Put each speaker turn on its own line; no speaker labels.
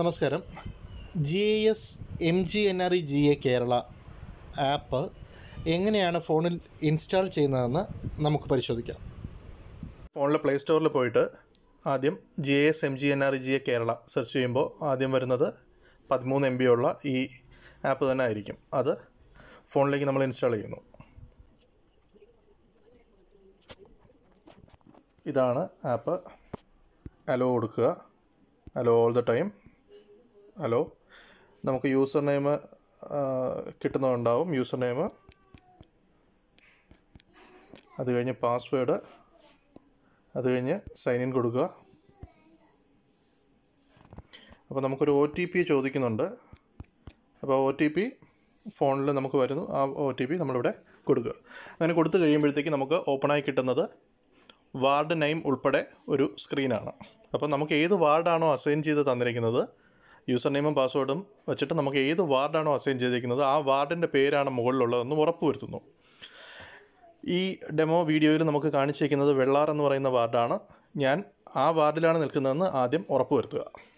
നമസ്കാരം G S M G N R E G A Kerala app എങ്ങനെയാണ് ഫോണിൽ install ചെയ്യുന്നതെന്ന് നമുക്ക് പരിശോധിക്കാം
ഫോണിലെ പ്ലേ സ്റ്റോറിൽ പോയിട്ട് ആദ്യം G S M G N R E G A Kerala search ചെയ്യുമ്പോൾ ആദ്യം വരുന്നത് പതിമൂന്ന് എം ബി ഉള്ള ഈ ആപ്പ് തന്നെ ആയിരിക്കും അത് ഫോണിലേക്ക് നമ്മൾ ഇൻസ്റ്റാൾ ചെയ്യുന്നു ഇതാണ് ആപ്പ് അലോ കൊടുക്കുക allow all the time hello നമുക്ക് യൂസർ നെയിം കിട്ടുന്നുണ്ടാവും യൂസർ നെയിം അത് കഴിഞ്ഞ് പാസ്വേഡ് അത് കഴിഞ്ഞ് സൈൻ ഇൻ കൊടുക്കുക അപ്പോൾ നമുക്കൊരു ഒ ടി പി ചോദിക്കുന്നുണ്ട് അപ്പോൾ ഒ ടി പി ഫോണിൽ നമുക്ക് വരുന്നു ആ ഒ ടി പി നമ്മളിവിടെ കൊടുക്കുക അങ്ങനെ കൊടുത്തു കഴിയുമ്പോഴത്തേക്ക് നമുക്ക് ഓപ്പണായി കിട്ടുന്നത് വാർഡ് നെയിം ഉൾപ്പെടെ ഒരു സ്ക്രീനാണ് അപ്പോൾ നമുക്ക് ഏത് വാർഡാണോ അസൈൻ ചെയ്ത് തന്നിരിക്കുന്നത് യൂസർ നെയിമും പാസ്വേഡും വെച്ചിട്ട് നമുക്ക് ഏത് വാർഡാണോ അസൈൻ ചെയ്തിരിക്കുന്നത് ആ വാർഡിൻ്റെ പേരാണ് മുകളിലുള്ളതെന്ന് ഉറപ്പുവരുത്തുന്നു ഈ ഡെമോ വീഡിയോയിൽ നമുക്ക് കാണിച്ചിരിക്കുന്നത് വെള്ളാർ എന്ന് പറയുന്ന വാർഡാണ് ഞാൻ ആ വാർഡിലാണ് നിൽക്കുന്നതെന്ന് ആദ്യം ഉറപ്പുവരുത്തുക